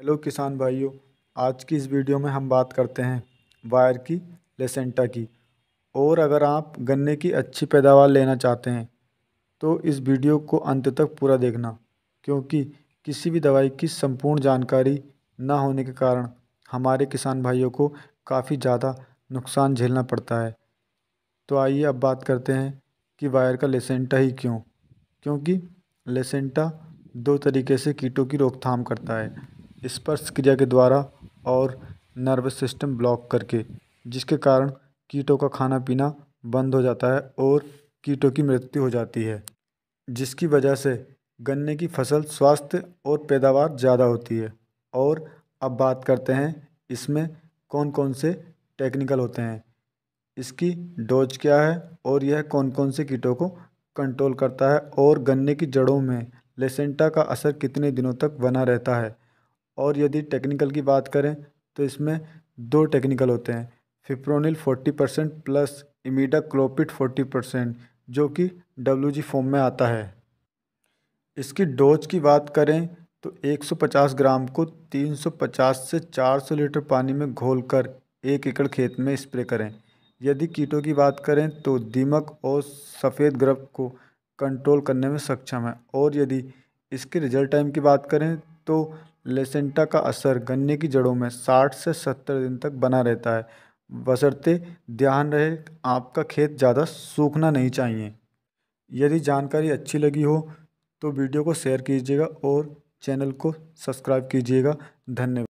hello किसान भाइयों आज की इस वीडियो में हम बात करते हैं वायर की लेसेंटा की और अगर आप गन्ने की अच्छी पैदावार लेना चाहते हैं तो इस वीडियो को अंत तक पूरा देखना क्योंकि किसी भी दवाई की संपूर्ण जानकारी न होने के कारण हमारे किसान भाइयों को काफ़ी ज़्यादा नुकसान झेलना पड़ता है तो आइए अब बात करते हैं कि वायर का लेसेंटा ही क्यों क्योंकि लेसेंटा दो तरीके से कीटों की रोकथाम करता है स्पर्श क्रिया के द्वारा और नर्वस सिस्टम ब्लॉक करके जिसके कारण कीटों का खाना पीना बंद हो जाता है और कीटों की मृत्यु हो जाती है जिसकी वजह से गन्ने की फसल स्वास्थ्य और पैदावार ज़्यादा होती है और अब बात करते हैं इसमें कौन कौन से टेक्निकल होते हैं इसकी डोज क्या है और यह कौन कौन से कीटों को कंट्रोल करता है और गन्ने की जड़ों में लेसेंटा का असर कितने दिनों तक बना रहता है और यदि टेक्निकल की बात करें तो इसमें दो टेक्निकल होते हैं fipronil forty percent plus imidacloprid forty percent जो कि डब्ल्यू जी फॉर्म में आता है इसकी डोज की बात करें तो 150 ग्राम को 350 से 400 लीटर पानी में घोलकर एक एकड़ खेत में स्प्रे करें यदि कीटों की बात करें तो दीमक और सफ़ेद ग्रब को कंट्रोल करने में सक्षम है और यदि इसके रिजल्ट टाइम की बात करें तो लेसेंटा का असर गन्ने की जड़ों में साठ से सत्तर दिन तक बना रहता है बसरते ध्यान रहे आपका खेत ज़्यादा सूखना नहीं चाहिए यदि जानकारी अच्छी लगी हो तो वीडियो को शेयर कीजिएगा और चैनल को सब्सक्राइब कीजिएगा धन्यवाद